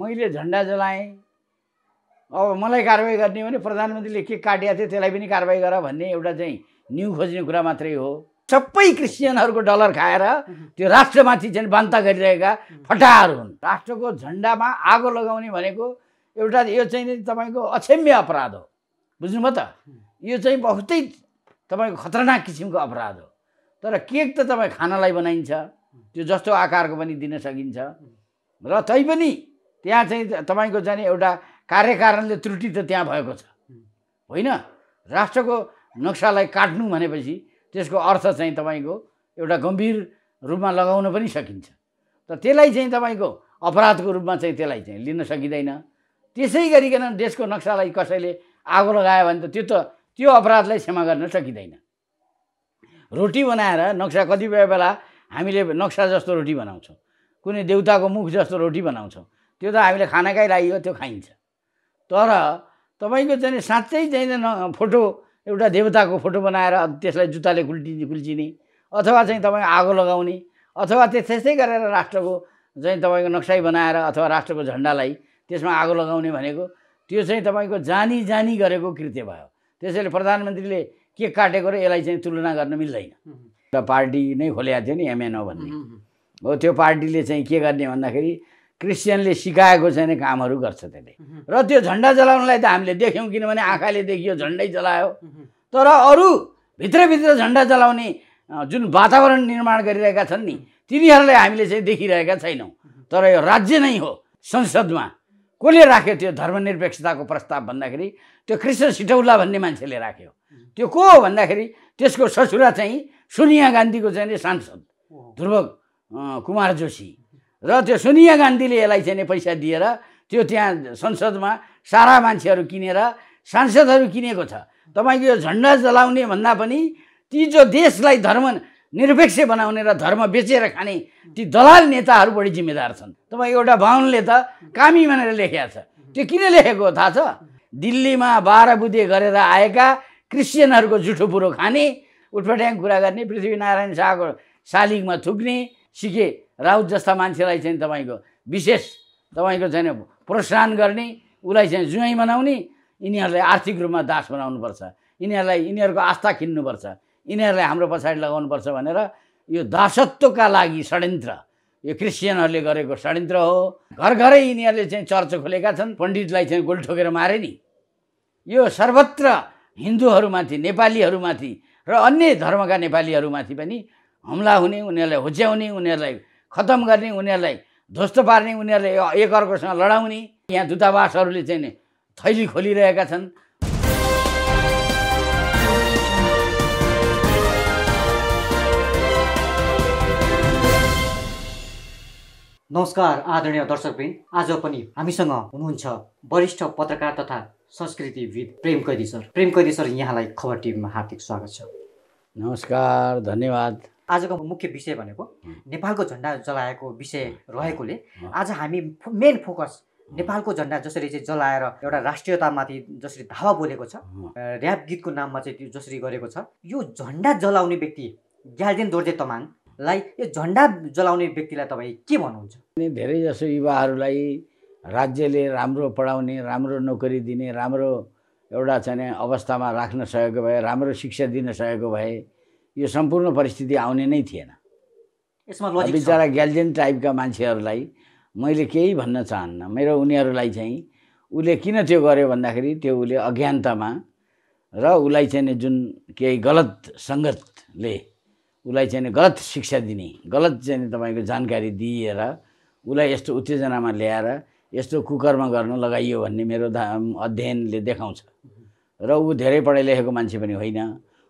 मैले झन्डा जलाएँ अब मलाई कारवाही गर्ने भने प्रधानमन्त्रीले के काटिया थियो त्यसलाई पनि कारवाही गर भन्ने एउटा चाहिँ न्यु खोज्ने कुरा मात्रै हो सबै क्रिस्चियनहरूको डलर खाएर त्यो राष्ट्रमाथि चाहिँ बान्ता गरिरहेका फटाहरू हुन् राष्ट्रको झन्डामा आगो लगाउने भनेको एउटा यो चाहिँ तपाईँको अक्षम्य अपराध हो बुझ्नुभयो त यो चाहिँ बहुतै तपाईँको खतरनाक किसिमको अपराध हो तर केक त तपाईँ खानालाई बनाइन्छ त्यो जस्तो आकारको पनि दिन सकिन्छ र तैपनि त्यहाँ चाहिँ तपाईँको जाने एउटा कार्यकारणले त्रुटि त त्यहाँ भएको छ होइन राष्ट्रको नक्सालाई काट्नु भनेपछि त्यसको अर्थ चाहिँ तपाईँको एउटा गम्भीर रूपमा लगाउन पनि सकिन्छ त त्यसलाई चाहिँ तपाईँको अपराधको रूपमा चाहिँ त्यसलाई चाहिँ लिन सकिँदैन त्यसै गरिकन देशको नक्सालाई कसैले आगो लगायो भने त त्यो त त्यो अपराधलाई क्षमा गर्न सकिँदैन रोटी बनाएर नक्सा कतिपय बेला हामीले नक्सा जस्तो रोटी बनाउँछौँ कुनै देउताको मुख जस्तो रोटी बनाउँछौँ त्यो त हामीले खानाकै लागि हो त्यो खाइन्छ तर तपाईँको चाहिँ साँच्चै चाहिँ न फोटो एउटा देवताको फोटो बनाएर त्यसलाई जुत्ताले कुल्टि कुल्चिने अथवा चाहिँ तपाईँ आगो लगाउने अथवा त्यो त्यस्तै गरेर राष्ट्रको चाहिँ तपाईँको नक्साई बनाएर अथवा राष्ट्रको झन्डालाई त्यसमा आगो लगाउने भनेको त्यो चाहिँ तपाईँको जानी जानी गरेको कृत्य भयो त्यसैले प्रधानमन्त्रीले के काटेको र यसलाई चाहिँ तुलना गर्न मिल्दैन र पार्टी नै खोलेको थियो नि एमएनओ भन्ने हो त्यो पार्टीले चाहिँ के गर्ने भन्दाखेरि क्रिस्चियनले सिकाएको चाहिँ कामहरू गर्छ त्यसले र त्यो झन्डा जलाउनलाई त हामीले देख्यौँ किनभने आँखाले देखियो झन्डै जलायो तर अरू भित्रभित्र झन्डा जलाउने जुन वातावरण निर्माण गरिरहेका छन् नि तिनीहरूलाई हामीले चाहिँ देखिरहेका छैनौँ तर यो राज्य नै हो संसदमा कसले राख्यो त्यो धर्मनिरपेक्षताको प्रस्ताव भन्दाखेरि त्यो कृष्ण सिटौला भन्ने मान्छेले राख्यो त्यो को हो भन्दाखेरि त्यसको ससुरा चाहिँ सोनिया गान्धीको चाहिँ सांसद ध्रुव कुमार जोशी र त्यो सोनिया गान्धीले यसलाई चाहिँ पैसा दिएर त्यो त्यहाँ संसदमा सारा मान्छेहरू किनेर सांसदहरू किनेको छ तपाईँको यो झन्डा जलाउने भन्दा पनि ती जो देशलाई धर्म निरपेक्ष बनाउने र धर्म बेचेर खाने ती दलाल नेताहरू बढी जिम्मेदार छन् तपाईँ एउटा बाहुनले त कामी भनेर लेखेको छ त्यो किन लेखेको थाहा छ दिल्लीमा बाह्र बुधे गरेर आएका क्रिस्चियनहरूको जुठो पुरो खाने उठपट्याङ कुरा गर्ने पृथ्वीनारायण शाहको शालिगमा थुक्ने सिके राउत जस्ता मान्छेलाई चाहिँ तपाईँको विशेष तपाईँको चाहिँ प्रोत्साहन गर्ने उसलाई चाहिँ जुवाई बनाउने यिनीहरूलाई आर्थिक रूपमा दास बनाउनुपर्छ यिनीहरूलाई यिनीहरूको आस्था किन्नुपर्छ यिनीहरूलाई हाम्रो पछाडि लगाउनुपर्छ भनेर यो दासत्वका लागि षड्यन्त्र यो क्रिस्चियनहरूले गरेको षड्यन्त्र हो घर घरै यिनीहरूले चाहिँ चर्च खोलेका छन् पण्डितलाई चाहिँ गोल ठोकेर मारे नि यो सर्वत्र हिन्दूहरूमाथि नेपालीहरूमाथि र अन्य धर्मका नेपालीहरूमाथि पनि हमला हुने उनीहरूलाई होच्याउने उनीहरूलाई खत्तम गर्ने उनीहरूलाई ध्वस्त पार्ने एक एकअर्कोसँग लडाउने यहाँ दूतावासहरूले चाहिँ थैली खोलिरहेका छन् नमस्कार आदरणीय दर्शकबिन आज पनि हामीसँग हुनुहुन्छ वरिष्ठ पत्रकार तथा संस्कृतिविद प्रेम कैदी सर प्रेम कैदी सर यहाँलाई खबर टिभीमा हार्दिक स्वागत छ नमस्कार धन्यवाद आजको मुख्य विषय भनेको नेपालको झन्डा जलाएको विषय रहेकोले आज हामी मेन फोकस नेपालको झन्डा जसरी चाहिँ जलाएर एउटा राष्ट्रियतामाथि जसरी धावा बोलेको छ ऱ्याप गीतको नाममा चाहिँ त्यो जसरी गरेको छ यो झन्डा जलाउने व्यक्ति ग्याल्देन दोर्जे तमाङलाई यो झन्डा जलाउने व्यक्तिलाई तपाईँ के भन्नुहुन्छ धेरै जसो युवाहरूलाई राज्यले राम्रो पढाउने राम्रो नोकरी दिने राम्रो एउटा चाहिँ अवस्थामा राख्न सकेको भए राम्रो शिक्षा दिन सकेको भए यो सम्पूर्ण परिस्थिति आउने नै थिएन यसमा बिचरा ग्यालजेन टाइपका मान्छेहरूलाई मैले केही भन्न चाहन्न मेरो उनीहरूलाई चाहिँ उसले किन त्यो गर्यो भन्दाखेरि त्यो उसले अज्ञानतामा र उसलाई चाहिँ जुन केही गलत सङ्गतले उसलाई चाहिँ गलत शिक्षा दिने गलत चाहिँ तपाईँको जानकारी दिएर उसलाई यस्तो उत्तेजनामा ल्याएर यस्तो कुकरमा गर्न लगाइयो भन्ने मेरो धा अध्ययनले देखाउँछ र ऊ धेरै पढाइ लेखेको मान्छे पनि होइन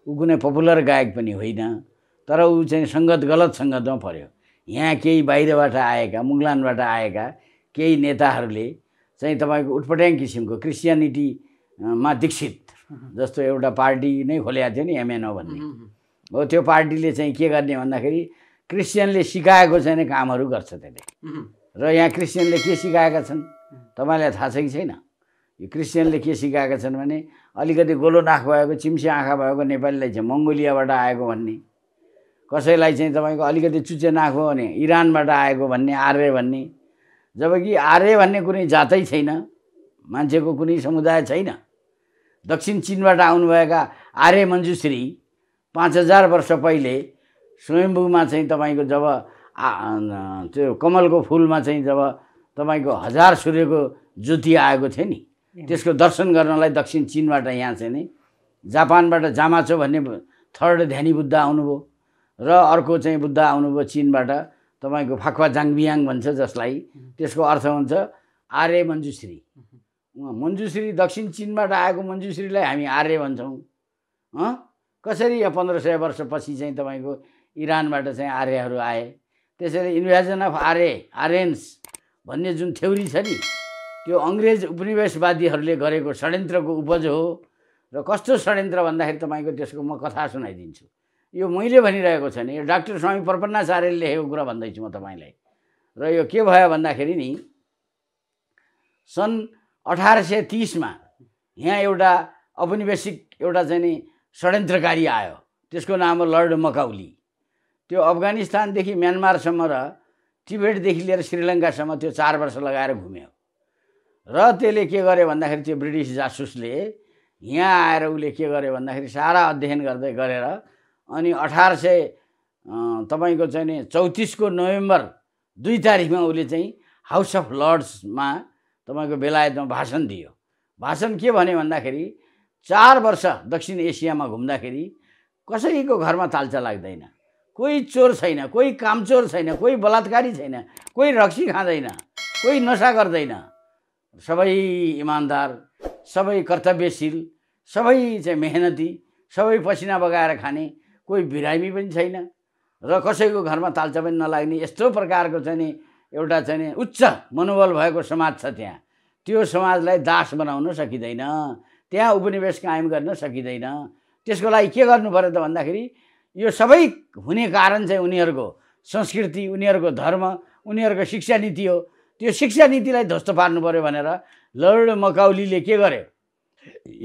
ऊ कुनै पपुलर गायक पनि होइन तर ऊ चाहिँ सङ्गत गलत सङ्गतमा पऱ्यो यहाँ केही बाहिरबाट आएका मुगलानबाट आएका केही नेताहरूले चाहिँ तपाईँको उटपट्याङ किसिमको क्रिस्चियनिटीमा दीक्षित जस्तो एउटा पार्टी नै खोलेको थियो नि एमएनओ भन्ने हो त्यो पार्टीले चाहिँ के गर्ने भन्दाखेरि क्रिस्चियनले सिकाएको चाहिँ कामहरू गर्छ त्यसले र यहाँ क्रिस्चियनले के सिकाएका छन् तपाईँलाई थाहा छ कि छैन यो क्रिस्चियनले के सिकाएका छन् भने अलिकति गोलो नाख भएको चिम्से आँखा भएको नेपालीलाई चाहिँ मङ्गोलियाबाट आएको भन्ने कसैलाई चाहिँ तपाईँको अलिकति चुच्चे नाक हो भने इरानबाट आएको भन्ने आर्य भन्ने जबकि आर्य भन्ने कुनै जातै छैन मान्छेको कुनै समुदाय छैन दक्षिण चिनबाट आउनुभएका आर्य मन्जुश्री पाँच हजार वर्ष पहिले स्वयम्भूमा चाहिँ तपाईँको जब त्यो कमलको फुलमा चाहिँ जब तपाईँको हजार सूर्यको ज्योति आएको थियो नि त्यसको दर्शन गर्नलाई दक्षिण चिनबाट यहाँ चाहिँ नि जापानबाट जामाचो भन्ने थर्ड ध्यानी बुद्ध आउनुभयो र अर्को चाहिँ बुद्ध आउनुभयो चिनबाट तपाईँको फाक्वा जाङबियाङ भन्छ जसलाई त्यसको अर्थ हुन्छ आर्य मन्जुश्री मन्जुश्री दक्षिण चिनबाट आएको मन्जुश्रीलाई हामी आर्य भन्छौँ कसरी यहाँ पन्ध्र सय वर्षपछि चाहिँ तपाईँको इरानबाट चाहिँ आर्यहरू आए त्यसरी इन्भेजन अफ आर्य आर्यन्स भन्ने जुन थ्योरी छ नि त्यो अङ्ग्रेज उपनिवेशवादीहरूले गरेको षड्यन्त्रको उपज हो र कस्तो षड्यन्त्र भन्दाखेरि तपाईँको त्यसको म कथा सुनाइदिन्छु यो मैले भनिरहेको छ नि यो डाक्टर स्वामी प्रपन्नाचार्यले लेखेको कुरा भन्दैछु म तपाईँलाई र यो के भयो भन्दाखेरि नि सन् अठार सय तिसमा यहाँ एउटा औपनिवेशिक एउटा चाहिँ नि षड्यन्त्रकारी आयो त्यसको नाम हो लर्ड मकाउली त्यो अफगानिस्तानदेखि म्यानमारसम्म र टिबेटदेखि लिएर श्रीलङ्कासम्म त्यो चार वर्ष लगाएर घुम्यो र त्यसले के गर्यो भन्दाखेरि त्यो ब्रिटिस जासुसले यहाँ आएर उसले के गर्यो भन्दाखेरि सारा अध्ययन गर्दै गरेर अनि अठार सय तपाईँको चाहिँ नि चौतिसको नोभेम्बर दुई तारिकमा उसले चाहिँ हाउस अफ लर्ड्समा तपाईँको बेलायतमा भाषण दियो भाषण के भन्यो भन्दाखेरि चार वर्ष दक्षिण एसियामा घुम्दाखेरि कसैको घरमा तालचा लाग्दैन कोही चोर छैन कोही कामचोर छैन कोही बलात्कारी छैन कोही रक्सी खाँदैन कोही नसा गर्दैन सबै इमान्दार सबै कर्तव्यशील सबै चाहिँ मेहनती सबै पसिना बगाएर खाने कोही बिरामी पनि छैन र कसैको घरमा तालचा पनि नलाग्ने यस्तो प्रकारको चाहिँ नि एउटा चाहिँ नि उच्च मनोबल भएको समाज छ त्यहाँ त्यो समाजलाई दास बनाउन सकिँदैन त्यहाँ उपनिवेश कायम गर्न सकिँदैन त्यसको लागि के गर्नु पऱ्यो त भन्दाखेरि यो सबै हुने कारण चाहिँ उनीहरूको संस्कृति उनीहरूको धर्म उनीहरूको शिक्षा नीति हो त्यो शिक्षा नीतिलाई ध्वस्त पार्नु पऱ्यो भनेर लर्ड मकाउलीले के गरे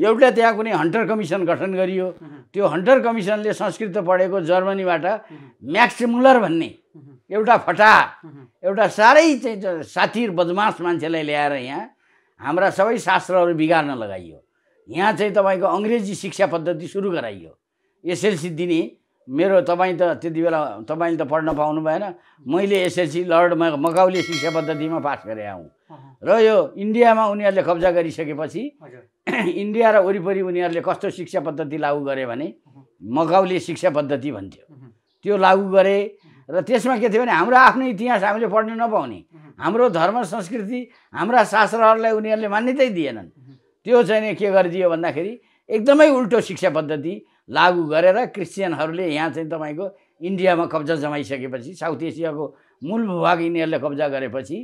एउटा त्यहाँ कुनै हन्टर कमिसन गठन गरियो त्यो हन्टर कमिसनले संस्कृत पढेको जर्मनीबाट म्याक्सिमुलर भन्ने एउटा फटा एउटा साह्रै चाहिँ साथी बदमास मान्छेलाई ल्याएर यहाँ हाम्रा सबै शास्त्रहरू बिगार्न लगाइयो यहाँ चाहिँ तपाईँको अङ्ग्रेजी शिक्षा पद्धति सुरु गराइयो एसएलसी दिने मेरो तपाईँ त त्यति बेला तपाईँले त पढ्न पाउनु भएन मैले एसएलसी लर्ड मकाउली शिक्षा पद्धतिमा पास गरेँ आउँ र यो इन्डियामा उनीहरूले कब्जा गरिसकेपछि इन्डिया र वरिपरि उनीहरूले कस्तो शिक्षा पद्धति लागू गरे भने मगाउले शिक्षा पद्धति भन्थ्यो त्यो लागू गरे र त्यसमा के थियो भने हाम्रो आफ्नो इतिहास हामीले पढ्न नपाउने हाम्रो धर्म संस्कृति हाम्रा शास्त्रहरूलाई उनीहरूले मान्यतै दिएनन् त्यो चाहिँ के गरिदियो भन्दाखेरि एकदमै उल्टो शिक्षा पद्धति लागु गरेर क्रिस्चियनहरूले यहाँ चाहिँ तपाईँको इन्डियामा कब्जा जमाइसकेपछि साउथ एसियाको मूल भूभाग यिनीहरूले कब्जा गरेपछि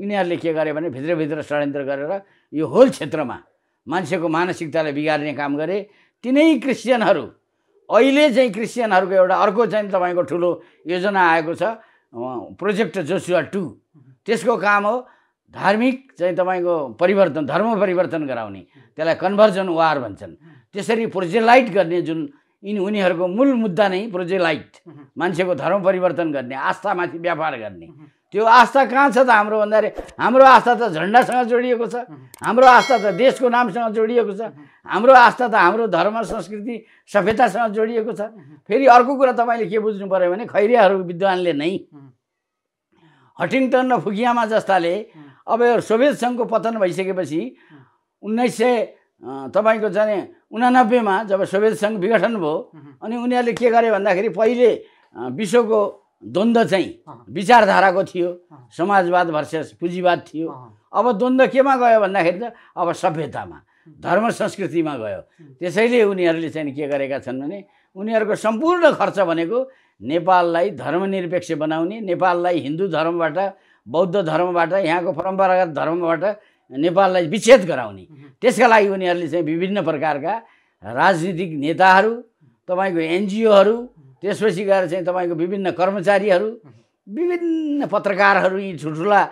यिनीहरूले के गरे भने भित्रभित्र षड्यन्त्र गरेर यो होल क्षेत्रमा मान्छेको मानसिकतालाई बिगार्ने काम गरे तिनै क्रिस्चियनहरू अहिले चाहिँ क्रिस्चियनहरूको एउटा अर्को चाहिँ तपाईँको ठुलो योजना आएको छ प्रोजेक्ट जोसुवा टु त्यसको काम हो धार्मिक चाहिँ तपाईँको परिवर्तन धर्म परिवर्तन गराउने त्यसलाई कन्भर्जन वार भन्छन् त्यसरी प्रोजेलाइट गर्ने जुन यिनी उनीहरूको मूल मुद्दा नै प्रोजेलाइट मान्छेको धर्म परिवर्तन गर्ने आस्थामाथि व्यापार गर्ने त्यो आस्था कहाँ छ त हाम्रो भन्दाखेरि हाम्रो आस्था त झन्डासँग जोडिएको छ हाम्रो आस्था त देशको नामसँग जोडिएको छ हाम्रो आस्था त हाम्रो धर्म संस्कृति सभ्यतासँग जोडिएको छ फेरि अर्को कुरा तपाईँले के बुझ्नु पऱ्यो भने खैरियाहरू विद्वानले नै हटिङटन र फुकियामा जस्ताले अब यो सोभियत सङ्घको पतन भइसकेपछि उन्नाइस सय तपाईँको चाहिँ उनानब्बेमा जब सोभियत सङ्घ विघटन भयो अनि उनीहरूले के गरे भन्दाखेरि पहिले विश्वको द्वन्द्व चाहिँ विचारधाराको थियो समाजवाद भर्सेस पुँजीवाद थियो अब द्वन्द्व केमा गयो भन्दाखेरि त अब सभ्यतामा धर्म संस्कृतिमा गयो त्यसैले उनीहरूले चाहिँ के गरेका छन् भने उनीहरूको सम्पूर्ण खर्च भनेको नेपाललाई धर्मनिरपेक्ष बनाउने नेपाललाई हिन्दू धर्मबाट बौद्ध धर्मबाट यहाँको परम्परागत धर्मबाट नेपाललाई विच्छेद गराउने त्यसका लागि उनीहरूले चाहिँ विभिन्न प्रकारका राजनीतिक नेताहरू तपाईँको एनजिओहरू त्यसपछि गएर चाहिँ तपाईँको विभिन्न कर्मचारीहरू विभिन्न पत्रकारहरू यी ठुल्ठुला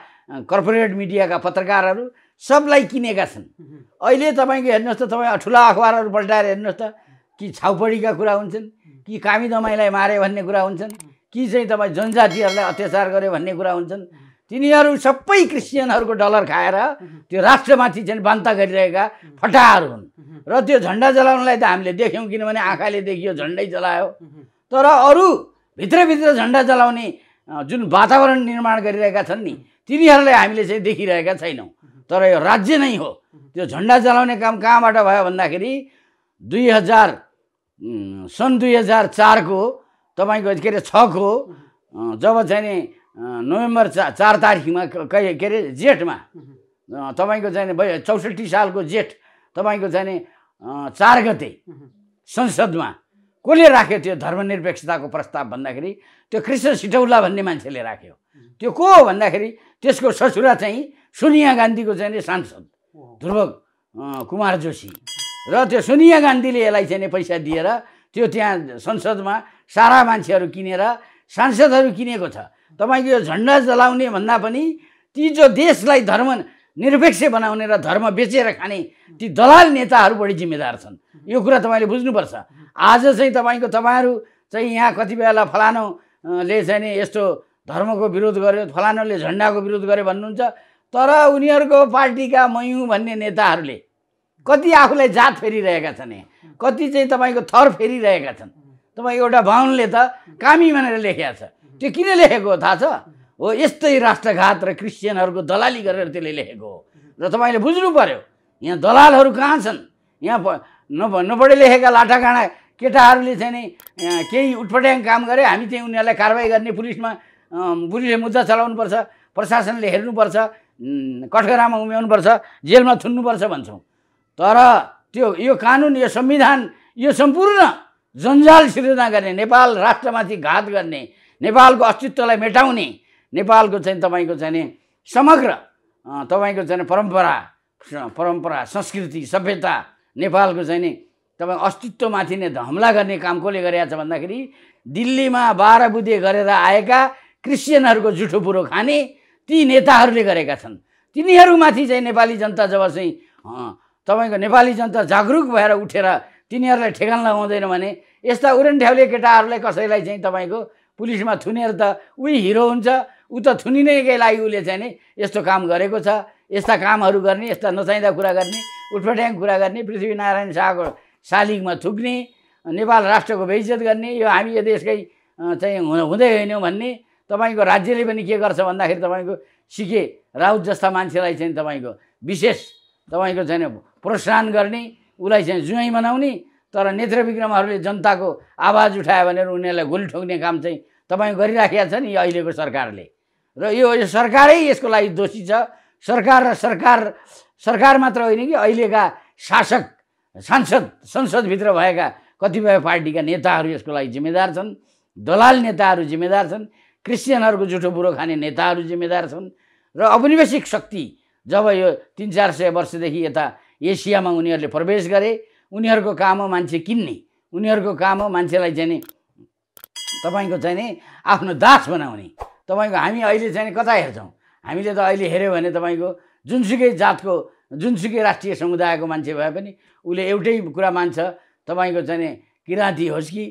कर्पोरेट मिडियाका पत्रकारहरू सबलाई किनेका छन् अहिले तपाईँको हेर्नुहोस् त तपाईँ ठुला अखबारहरू पल्टाएर हेर्नुहोस् त कि छाउपडीका कुरा हुन्छन् कि कामी दमाईलाई मारे भन्ने कुरा हुन्छन् कि चाहिँ तपाईँ जनजातिहरूलाई अत्याचार गर्यो भन्ने कुरा हुन्छन् तिनीहरू सबै क्रिस्चियनहरूको डलर खाएर त्यो राष्ट्रमाथि चाहिँ बान्ता गरिरहेका फटाहरू हुन् र त्यो झन्डा जलाउनलाई त हामीले देख्यौँ किनभने आँखाले देखियो झन्डै जलायो तर अरू भित्रभित्र झन्डा जलाउने जुन वातावरण निर्माण गरिरहेका छन् नि तिनीहरूलाई हामीले चाहिँ देखिरहेका छैनौँ तर यो राज्य नै हो त्यो झन्डा जलाउने काम कहाँबाट भयो भन्दाखेरि दुई हजार सन् दुई हजार चारको तपाईँको के अरे छको जब चाहिँ नोभेम्बर चा चार तारिकमा कहिले के अरे जेठमा तपाईँको चाहिँ चौसठी सालको जेठ तपाईँको चाहिँ चार गते संसदमा कसले राख्यो त्यो धर्मनिरपेक्षताको प्रस्ताव भन्दाखेरि त्यो कृष्ण सिटौला भन्ने मान्छेले राख्यो त्यो को हो भन्दाखेरि त्यसको ससुरा चाहिँ सोनिया गान्धीको चाहिँ सांसद ध्रुव कुमार जोशी र त्यो सोनिया गान्धीले यसलाई चाहिँ पैसा दिएर त्यो त्यहाँ संसदमा सारा मान्छेहरू किनेर सांसदहरू किनेको छ तपाईँको यो झन्डा जलाउने भन्दा पनि ती जो देशलाई धर्म निरपेक्ष बनाउने र धर्म बेचेर खाने ती दलाल नेताहरू बढी जिम्मेदार छन् यो कुरा तपाईँले बुझ्नुपर्छ आज चाहिँ तपाईँको तपाईँहरू चाहिँ यहाँ कतिपयलाई फलानोले चाहिँ नि यस्तो धर्मको विरोध गर्यो फलानोले झन्डाको विरोध गर्यो भन्नुहुन्छ तर उनीहरूको पार्टीका मयु भन्ने नेताहरूले कति आफूलाई जात फेरिरहेका छन् कति चाहिँ तपाईँको थर फेरिरहेका छन् तपाईँ एउटा बाहुनले त कामी भनेर लेखेका छ त्यो किन लेखेको थाहा छ हो यस्तै राष्ट्रघात र क्रिस्चियनहरूको दलाली गरेर त्यसले लेखेको हो र तपाईँले बुझ्नु पऱ्यो यहाँ दलालहरू कहाँ छन् यहाँ नपढे लेखेका लाठाकाँडा केटाहरूले चाहिँ नि केही उटपट्याङ काम गरे हामी चाहिँ उनीहरूलाई कारवाही गर्ने पुलिसमा पुलिसले मुद्दा चलाउनुपर्छ प्रशासनले हेर्नुपर्छ कठघरामा उम्याउनुपर्छ जेलमा थुन्नुपर्छ भन्छौँ तर त्यो यो कानुन यो संविधान यो सम्पूर्ण जन्जाल सिर्जना गर्ने नेपाल राष्ट्रमाथि घात गर्ने नेपालको अस्तित्वलाई मेटाउने नेपालको चाहिँ तपाईँको चाहिँ समग्र तपाईँको चाहिँ परम्परा परम्परा संस्कृति सभ्यता नेपालको चाहिँ नि तपाईँ अस्तित्वमाथि नै हमला गर्ने काम कसले गरेका छ भन्दाखेरि दिल्लीमा बाह्र बुधे गरेर आएका क्रिस्चियनहरूको जुठो पुरो खाने ती नेताहरूले गरेका छन् तिनीहरूमाथि चाहिँ नेपाली जनता जब चाहिँ तपाईँको नेपाली जनता जागरुक भएर उठेर तिनीहरूलाई ठेगान लगाउँदैन भने यस्ता उरन्ठ्याउने केटाहरूलाई कसैलाई चाहिँ तपाईँको पुलिसमा थुनेर त उही हिरो हुन्छ ऊ त थुनिनैकै लागि उसले चाहिँ नि यस्तो काम गरेको छ यस्ता कामहरू गर्ने यस्ता नचाहिँदा कुरा गर्ने उठपट्याङ कुरा गर्ने पृथ्वीनारायण शाहको शालिगमा थुक्ने नेपाल राष्ट्रको बेइज्जत गर्ने यो हामी यो देशकै चाहिँ हुँदै होइनौँ भन्ने तपाईँको राज्यले पनि के गर्छ भन्दाखेरि तपाईँको सिके राउत जस्ता मान्छेलाई चाहिँ तपाईँको विशेष तपाईँको चाहिँ प्रोत्साहन गर्ने उसलाई चाहिँ जुवाई बनाउने तर नेत्र विक्रमहरूले जनताको आवाज उठायो भनेर उनीहरूलाई गोली ठोक्ने काम चाहिँ तपाईँ गरिराखेका छन् यो अहिलेको सरकारले र यो सरकारै यसको लागि दोषी छ सरकार र सरकार सरकार मात्र होइन कि अहिलेका शासक सांसद संसदभित्र भएका कतिपय पार्टीका नेताहरू यसको लागि जिम्मेदार छन् दलाल नेताहरू जिम्मेदार छन् क्रिस्चियनहरूको जुठो बुरो खाने नेताहरू जिम्मेदार छन् र औपनिवेशिक शक्ति जब यो तिन चार सय वर्षदेखि यता एसियामा उनीहरूले प्रवेश गरे उनीहरूको काम हो मान्छे किन्ने उनीहरूको काम हो मान्छेलाई चाहिँ नि तपाईँको चाहिँ नि आफ्नो दास बनाउने तपाईँको हामी अहिले चाहिँ कता हेर्छौँ हामीले त अहिले हेऱ्यौँ भने तपाईँको जुनसुकै जातको जुनसुकै राष्ट्रिय समुदायको मान्छे भए पनि उसले एउटै कुरा मान्छ तपाईँको चाहिँ किराँती होस् कि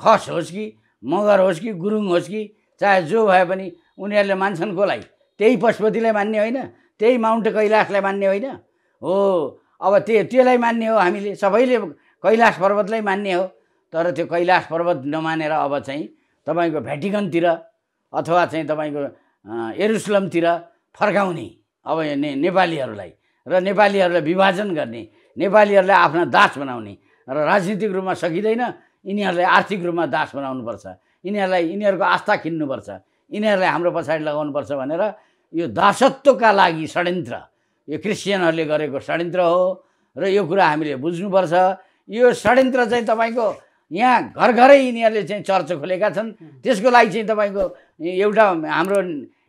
खस होस् कि मगर होस् कि गुरुङ होस् कि चाहे जो भए पनि उनीहरूले मान्छन् कसलाई त्यही पशुपतिलाई मान्ने होइन त्यही माउन्ट कैलाशलाई मान्ने होइन हो अब त्यो त्यसलाई मान्ने हो हामीले सबैले कैलाश पर्वतलाई मान्ने हो तर त्यो कैलाश पर्वत नमानेर अब चाहिँ तपाईँको भ्याटिकनतिर अथवा चाहिँ तपाईँको एरुसलमतिर फर्काउने अब ने नेपालीहरूलाई र नेपालीहरूलाई विभाजन गर्ने नेपालीहरूलाई आफ्ना दास बनाउने र राजनीतिक रूपमा सकिँदैन यिनीहरूलाई आर्थिक रूपमा दास बनाउनुपर्छ यिनीहरूलाई यिनीहरूको आस्था किन्नुपर्छ यिनीहरूलाई हाम्रो पछाडि लगाउनुपर्छ भनेर यो दासत्वका लागि षड्यन्त्र यो क्रिस्चियनहरूले गरेको षड्यन्त्र हो र यो कुरा हामीले बुझ्नुपर्छ यो षड्यन्त्र चाहिँ तपाईँको यहाँ घर घरै यिनीहरूले चाहिँ चर्च खोलेका छन् त्यसको लागि चाहिँ तपाईँको एउटा हाम्रो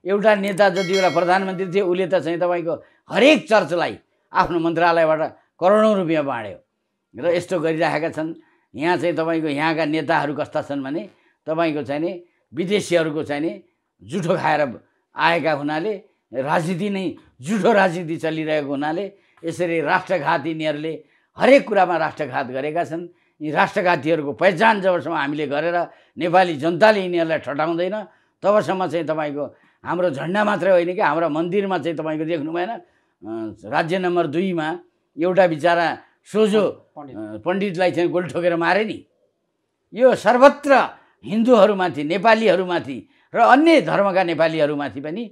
एउटा नेता जति बेला प्रधानमन्त्री थियो उसले त चाहिँ तपाईँको हरेक चर्चलाई आफ्नो मन्त्रालयबाट करोडौँ रुपियाँ बाँड्यो र यस्तो गरिराखेका छन् यहाँ चाहिँ तपाईँको यहाँका नेताहरू कस्ता छन् भने तपाईँको चाहिँ नि विदेशीहरूको चाहिँ नि जुठो खाएर आएका हुनाले राजनीति नै जुठो राजनीति चलिरहेको हुनाले यसरी राष्ट्रघात यिनीहरूले हरेक कुरामा राष्ट्रघात गरेका छन् यी राष्ट्रघातीहरूको पहिचान जबसम्म हामीले गरेर नेपाली जनताले यिनीहरूलाई ठटाउँदैन तबसम्म चाहिँ तपाईँको हाम्रो झन्डा मात्रै होइन कि हाम्रो मन्दिरमा चाहिँ तपाईँको देख्नु भएन राज्य नम्बर दुईमा एउटा बिचरा सोझो पण्डितलाई चाहिँ गोल ठोकेर मारे नि यो सर्वत्र हिन्दूहरूमाथि नेपालीहरूमाथि र अन्य धर्मका नेपालीहरूमाथि पनि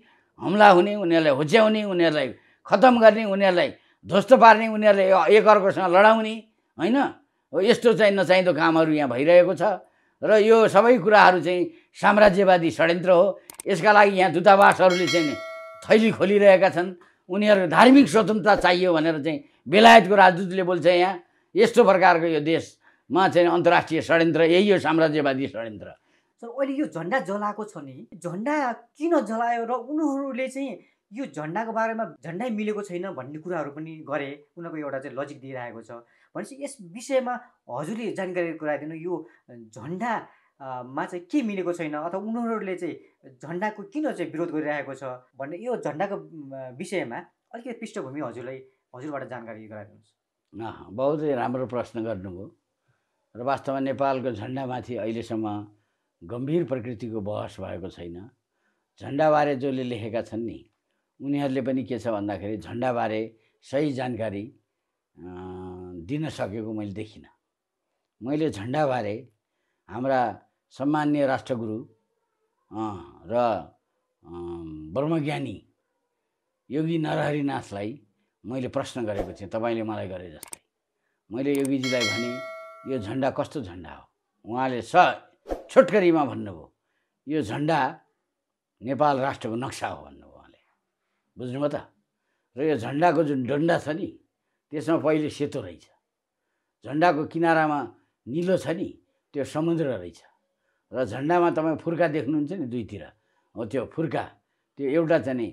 हमला हुने उनीहरूलाई होच्याउने उनीहरूलाई खत्तम गर्ने उनीहरूलाई ध्वस्त पार्ने उनीहरूलाई एकअर्कोसँग लडाउने होइन यस्तो चाहिँ नचाहिँदो कामहरू यहाँ भइरहेको छ र यो सबै कुराहरू चाहिँ साम्राज्यवादी षड्यन्त्र हो यसका लागि यहाँ दूतावासहरूले चाहिँ थैली खोलिरहेका छन् उनीहरू धार्मिक स्वतन्त्रता चाहियो भनेर चाहिँ बेलायतको राजदूतले बोल्छ यहाँ यस्तो प्रकारको यो देशमा चाहिँ अन्तर्राष्ट्रिय षड्यन्त्र यही हो साम्राज्यवादी षड्यन्त्र तर अहिले यो झन्डा जलाएको छ नि झन्डा किन जलायो र उनीहरूले चाहिँ यो झन्डाको बारेमा झन्डै मिलेको छैन भन्ने कुराहरू पनि गरे उनीहरूको एउटा चाहिँ लजिक दिइरहेको छ भनेपछि यस विषयमा हजुरले जानकारी गराइदिनु यो झन्डा मा चाहिँ के मिलेको छैन अथवा उनीहरूले चाहिँ झन्डाको किन चाहिँ विरोध गरिरहेको छ भन्ने यो झन्डाको विषयमा अलिकति पृष्ठभूमि हजुरलाई हजुरबाट जानकारी गराइदिनुहोस् बहुतै राम्रो प्रश्न गर्नुभयो र वास्तवमा नेपालको झन्डामाथि अहिलेसम्म गम्भीर प्रकृतिको बहस भएको छैन झन्डाबारे जसले लेखेका छन् नि उनीहरूले पनि के छ भन्दाखेरि झन्डाबारे सही जानकारी दिन सकेको मैले देखिनँ मैले झन्डाबारे हाम्रा सम्मान्य राष्ट्रगुरु र ब्रह्मज्ञानी योगी नरहरिनाथलाई मैले प्रश्न गरेको थिएँ तपाईँले मलाई गरे जस्तै मैले योगीजीलाई भने यो झन्डा कस्तो झन्डा हो उहाँले स छोटकरीमा भन्नुभयो यो झन्डा नेपाल राष्ट्रको नक्सा हो भन्नुभयो उहाँले बुझ्नुभयो त र यो झन्डाको जुन डन्डा छ नि त्यसमा पहिले सेतो रहेछ झन्डाको किनारामा निलो छ नि त्यो समुद्र रहेछ र झन्डामा तपाईँ फुर्का देख्नुहुन्छ नि दुईतिर हो त्यो फुर्का त्यो एउटा चाहिँ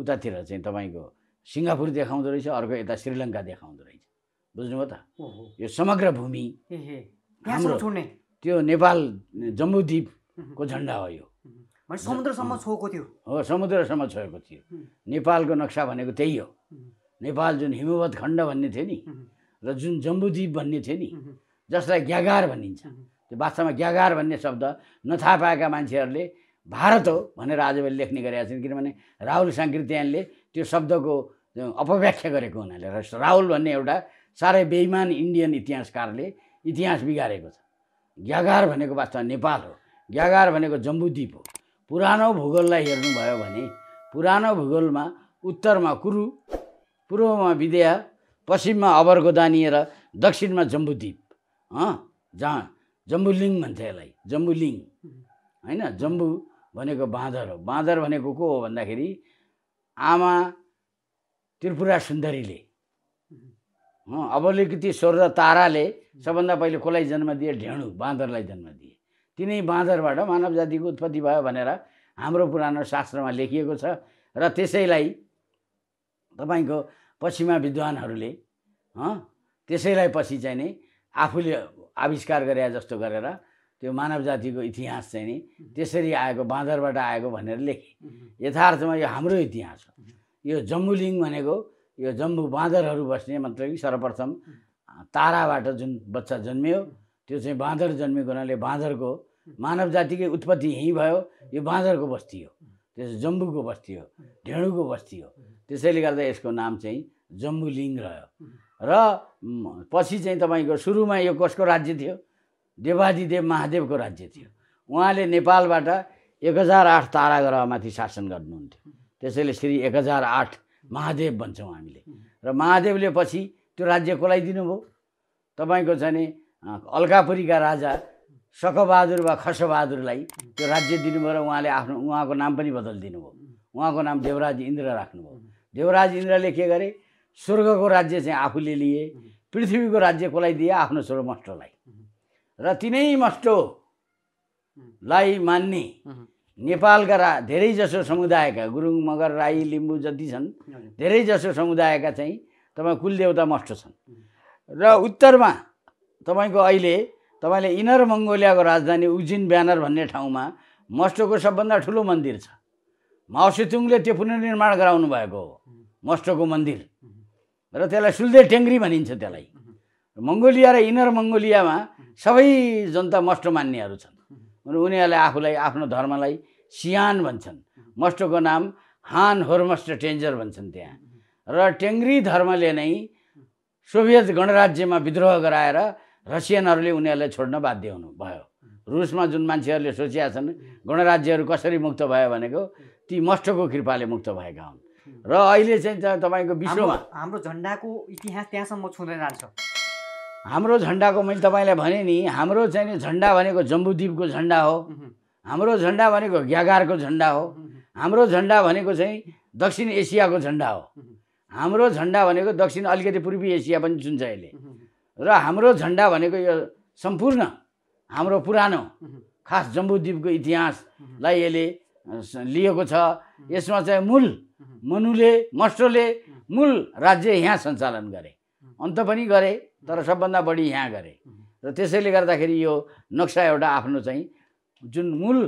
उतातिर चाहिँ तपाईँको सिङ्गापुर देखाउँदो रहेछ अर्को यता श्रीलङ्का देखाउँदो रहेछ बुझ्नुभयो त यो समग्र भूमि हाम्रो त्यो नेपाल जम्बुद्वीपको झन्डा हो यो समुद्रसम्म छोएको थियो हो समुद्रसम्म छोएको थियो नेपालको नक्सा भनेको त्यही हो नेपाल जुन हिमवत खण्ड भन्ने थियो नि र जुन जम्बुद्वीप भन्ने थियो नि जसलाई ग्यागार भनिन्छ त्यो वास्तवमा ग्यागार भन्ने शब्द नथाहा पाएका मान्छेहरूले भारत हो भनेर आजभोलि लेख्ने गरेका छन् किनभने राहुल साङ्कृत्यानले त्यो शब्दको अपव्याख्या गरेको हुनाले राहुल भन्ने एउटा साह्रै बेइमान इन्डियन इतिहासकारले इतिहास बिगारेको छ ग्यागार भनेको वास्तवमा नेपाल हो ग्यागार भनेको जम्बुद्वीप हो पुरानो भूगोललाई हेर्नुभयो भने पुरानो भूगोलमा उत्तरमा कुरु पूर्वमा विद्या पश्चिममा अबरगोदानी र दक्षिणमा जम्बुद्वीप जहाँ जम्बुलिङ भन्छ यसलाई जम्बुलिङ होइन जम्बु भनेको बाँदर हो बाँदर भनेको को हो भन्दाखेरि आमा त्रिपुरा सुन्दरीले अवलिकृति स्वर र ताराले सबभन्दा पहिले कसलाई जन्म दिए ढेँडु बाँदरलाई जन्म दिए तिनै बाँदरबाट मानव जातिको उत्पत्ति भयो भनेर हाम्रो पुरानो शास्त्रमा लेखिएको छ र त्यसैलाई तपाईँको पश्चिमा विद्वानहरूले त्यसैलाई पछि चाहिँ नि आफूले आविष्कार गरे जस्तो गरेर त्यो मानव जातिको इतिहास चाहिँ नि त्यसरी आएको बाँदरबाट आएको भनेर लेखे यथार्थमा यो हाम्रो इतिहास हो यो जम्बुलिङ भनेको यो जम्बु बाँदरहरू बस्ने मतलब कि सर्वप्रथम ताराबाट जुन बच्चा जन्मियो त्यो चाहिँ बाँदर जन्मेको हुनाले बाँदरको मानव जातिकै उत्पत्ति यहीँ भयो यो बाँदरको बस्ती हो त्यो जम्बुको बस्ती हो ढेँडुको बस्ती हो त्यसैले गर्दा यसको नाम चाहिँ जम्बुलिङ रह्यो र पछि चाहिँ तपाईँको सुरुमा यो कसको राज्य थियो देवादिदेव महादेवको राज्य थियो उहाँले नेपालबाट एक हजार आठ तारा ग्रहमाथि शासन गर्नुहुन्थ्यो त्यसैले श्री एक हजार आठ महादेव भन्छौँ हामीले र महादेवले पछि त्यो राज्य कसलाई दिनुभयो तपाईँको चाहिँ अल्कापुरीका राजा सकबहादुर वा खसबहादुरलाई त्यो राज्य दिनुभयो र उहाँले आफ्नो उहाँको नाम पनि बदलिदिनु भयो उहाँको नाम देवराज इन्द्र राख्नुभयो देवराज इन्द्रले के गरे स्वर्गको राज्य चाहिँ आफूले लिए पृथ्वीको राज्य कसलाई दिए आफ्नो स्वर्ग मष्टलाई र तिनै मष्टलाई मान्ने नेपालका रा धेरैजसो समुदायका गुरुङ मगर राई लिम्बू जति छन् धेरैजसो समुदायका चाहिँ तपाईँ कुलदेवता मष्ट छन् र उत्तरमा तपाईँको अहिले तपाईँले इनर मङ्गोलियाको राजधानी उजिन ब्यानर भन्ने ठाउँमा मस्टोको सबभन्दा ठुलो मन्दिर छ माओसेतुङले त्यो पुनर्निर्माण गराउनु भएको हो मस्टोको मन्दिर र त्यसलाई सुल्दे टेङ्ग्री भनिन्छ त्यसलाई मङ्गोलिया र इनर मङ्गोलियामा सबै जनता मष्ट मान्नेहरू छन् उनीहरूले आफूलाई आफ्नो धर्मलाई सियान भन्छन् मस्टोको नाम हान होर्मस्ट टेन्जर भन्छन् त्यहाँ र टेङ्ग्री धर्मले नै सोभियत गणराज्यमा विद्रोह गराएर रसियनहरूले उनीहरूलाई छोड्न बाध्य हुनु भयो रुसमा जुन मान्छेहरूले सोचिया छन् गणराज्यहरू कसरी मुक्त भयो भनेको ती मस्टोको कृपाले मुक्त भएका हुन् र अहिले चाहिँ तपाईँको विश्वमा हाम्रो झन्डाको इतिहास त्यहाँसम्म छुँदै जान्छ हाम्रो झन्डाको मैले तपाईँलाई भने नि हाम्रो चाहिँ झन्डा भनेको जम्बुद्वीपको झन्डा हो हाम्रो झन्डा भनेको ग्यागारको झन्डा हो हाम्रो झन्डा भनेको चाहिँ दक्षिण एसियाको झन्डा हो हाम्रो झन्डा भनेको दक्षिण अलिकति पूर्वी एसिया पनि जुन चाहिँ अहिले र हाम्रो झन्डा भनेको यो सम्पूर्ण हाम्रो पुरानो खास जम्बुद्वीपको इतिहासलाई यसले लिएको छ यसमा चाहिँ मूल मनुले मस्टोले मूल राज्य यहाँ सञ्चालन गरे अन्त पनि गरे तर सबभन्दा बढी यहाँ गरे र त्यसैले गर्दाखेरि यो नक्सा एउटा आफ्नो चाहिँ जुन मूल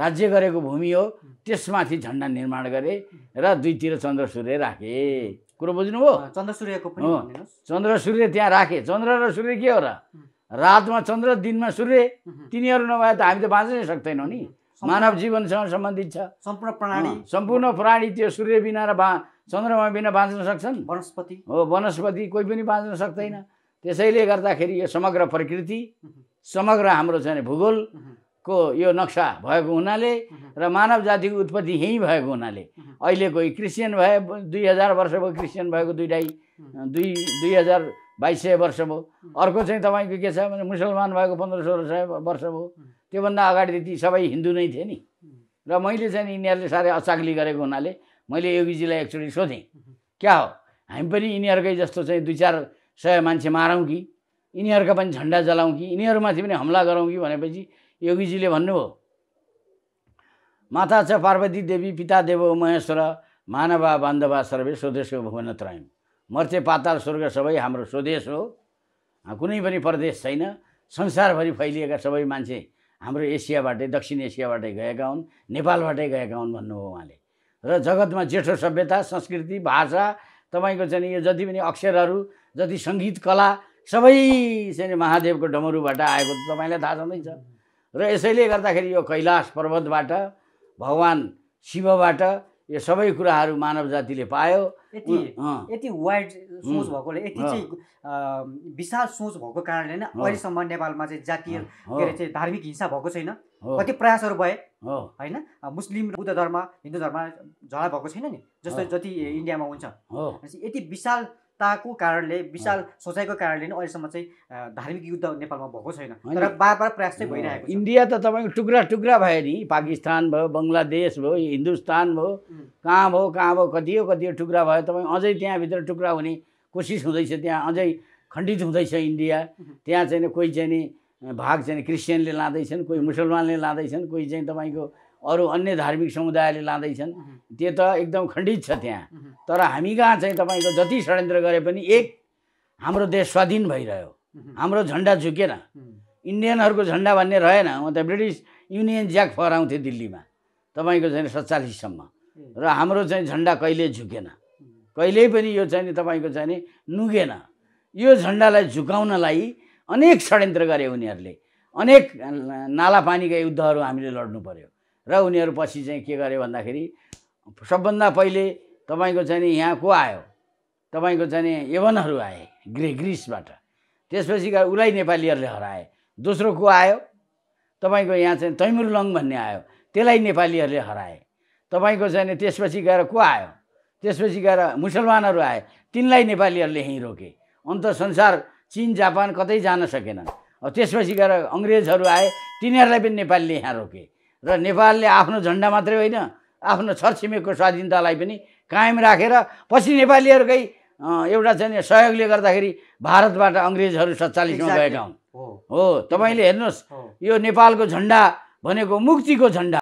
राज्य गरेको भूमि हो त्यसमाथि झन्डा निर्माण गरे र दुईतिर चन्द्र सूर्य राखे कुरो बुझ्नुभयो चन्द्र सूर्यको चन्द्र सूर्य त्यहाँ राखे चन्द्र र सूर्य के हो र रातमा चन्द्र दिनमा सूर्य तिनीहरू नभए त हामी त बाँच्नै सक्दैनौँ नि मानव जीवनसँग सम्बन्धित छ सम्पूर्ण प्राणी सम्पूर्ण प्राणी त्यो सूर्य बिना र बा चन्द्रमा बिना बाँच्न सक्छन् वनस्पति हो वनस्पति कोही पनि बाँच्न सक्दैन त्यसैले गर्दाखेरि यो समग्र प्रकृति समग्र हाम्रो चाहिँ भूगोलको यो नक्सा भएको हुनाले र मानव जातिको उत्पत्ति यहीँ भएको हुनाले अहिलेको क्रिस्चियन भए दुई हजार वर्ष भयो क्रिस्चियन भएको दुई ढाई दुई दुई हजार बाइस सय वर्ष भयो अर्को चाहिँ तपाईँको के छ भने मुसलमान भएको पन्ध्र सोह्र सय वर्ष भयो त्योभन्दा अगाडिदेखि सबै हिन्दू नै थिए नि र मैले चाहिँ यिनीहरूले साह्रै अचाग्ली गरेको हुनाले मैले योगीजीलाई एकचोटि सोधेँ क्या हो हामी पनि यिनीहरूकै जस्तो चाहिँ दुई चार सय मान्छे मारौँ कि यिनीहरूका पनि झन्डा जलाउँ कि यिनीहरूमाथि पनि हमला गरौँ कि भनेपछि योगीजीले भन्नुभयो माता छ पार्वती देवी पिता देव महेश्वर मानवा बान्धवा सर्वे स्वदेशको भुवन त्रयम मर्चे पाताल स्वर्ग सबै हाम्रो स्वदेश हो कुनै पनि प्रदेश छैन संसारभरि फैलिएका सबै मान्छे हाम्रो एसियाबाटै दक्षिण एसियाबाटै गएका हुन् नेपालबाटै गएका हुन् भन्नुभयो उहाँले र जगतमा जेठो सभ्यता संस्कृति भाषा तपाईँको चाहिँ यो जति पनि अक्षरहरू जति सङ्गीत कला सबै चाहिँ महादेवको डमरुबाट आएको तपाईँलाई थाहा छँदैछ र यसैले गर्दाखेरि यो कैलाश पर्वतबाट भगवान् शिवबाट यो सबै कुराहरू मानव जातिले पायो यति यति वाइड सोच भएकोले यति चाहिँ विशाल सोच भएको कारणले नै अहिलेसम्म नेपालमा चाहिँ जातीय के अरे चाहिँ धार्मिक हिंसा भएको छैन कति प्रयासहरू भए होइन मुस्लिम बुद्ध धर्म हिन्दू धर्म झगडा भएको छैन नि जस्तो जति इन्डियामा हुन्छ यति विशाल ताको कारणले विशाल सोचाइको कारणले नै अहिलेसम्म चाहिँ धार्मिक युद्ध नेपालमा भएको छैन तर बार बार प्रयास चाहिँ भइरहेको इन्डिया त तपाईँको टुक्रा टुक्रा भयो नि पाकिस्तान भयो बङ्गलादेश भयो हिन्दुस्तान भयो कहाँ भयो कहाँ भयो कति हो कति टुक्रा भयो तपाईँ अझै त्यहाँभित्र टुक्रा हुने कोसिस हुँदैछ त्यहाँ अझै खण्डित हुँदैछ इन्डिया त्यहाँ चाहिँ कोही चाहिँ नि भाग चाहिँ क्रिस्चियनले लाँदैछन् कोही मुसलमानले लाँदैछन् कोही चाहिँ तपाईँको अरू अन्य धार्मिक समुदायले लाँदैछन् त्यो त एकदम खण्डित छ त्यहाँ तर हामी कहाँ चाहिँ तपाईँको जति षड्यन्त्र गरे पनि एक हाम्रो देश स्वाधीन भइरह्यो हाम्रो झन्डा झुकेन इन्डियनहरूको झन्डा भन्ने रहेन म त ब्रिटिस युनियन ज्याक फहराउँथे दिल्लीमा तपाईँको चाहिँ सत्तालिससम्म र हाम्रो चाहिँ झन्डा कहिले झुकेन कहिल्यै पनि यो चाहिँ तपाईँको चाहिँ नुगेन यो झन्डालाई झुकाउनलाई अनेक षड्यन्त्र गरे उनीहरूले अनेक नाला पानीका युद्धहरू हामीले लड्नु पऱ्यो र उनीहरू पछि चाहिँ के गर्यो भन्दाखेरि सबभन्दा पहिले तपाईँको चाहिँ यहाँ को आयो तपाईँको चाहिँ नि यवनहरू आए ग्रे ग्रिसबाट त्यसपछि उसलाई नेपालीहरूले हराए दोस्रो को आयो तपाईँको यहाँ चाहिँ तैमुर लङ भन्ने आयो त्यसलाई नेपालीहरूले हराए तपाईँको चाहिँ त्यसपछि गएर को आयो त्यसपछि गएर मुसलमानहरू आए तिनलाई नेपालीहरूले यहीँ रोके अन्त संसार चिन जापान कतै जान सकेनन् त्यसपछि गएर अङ्ग्रेजहरू आए तिनीहरूलाई पनि नेपालीले यहाँ रोके र नेपालले आफ्नो झन्डा मात्रै होइन आफ्नो छरछिमेकको स्वाधीनतालाई पनि कायम राखेर रा। पछि नेपालीहरूकै एउटा चाहिँ सहयोगले गर्दाखेरि भारतबाट अङ्ग्रेजहरू सत्तालिसमा गएका हुन् हो तपाईँले हेर्नुहोस् यो नेपालको झन्डा भनेको मुक्तिको झन्डा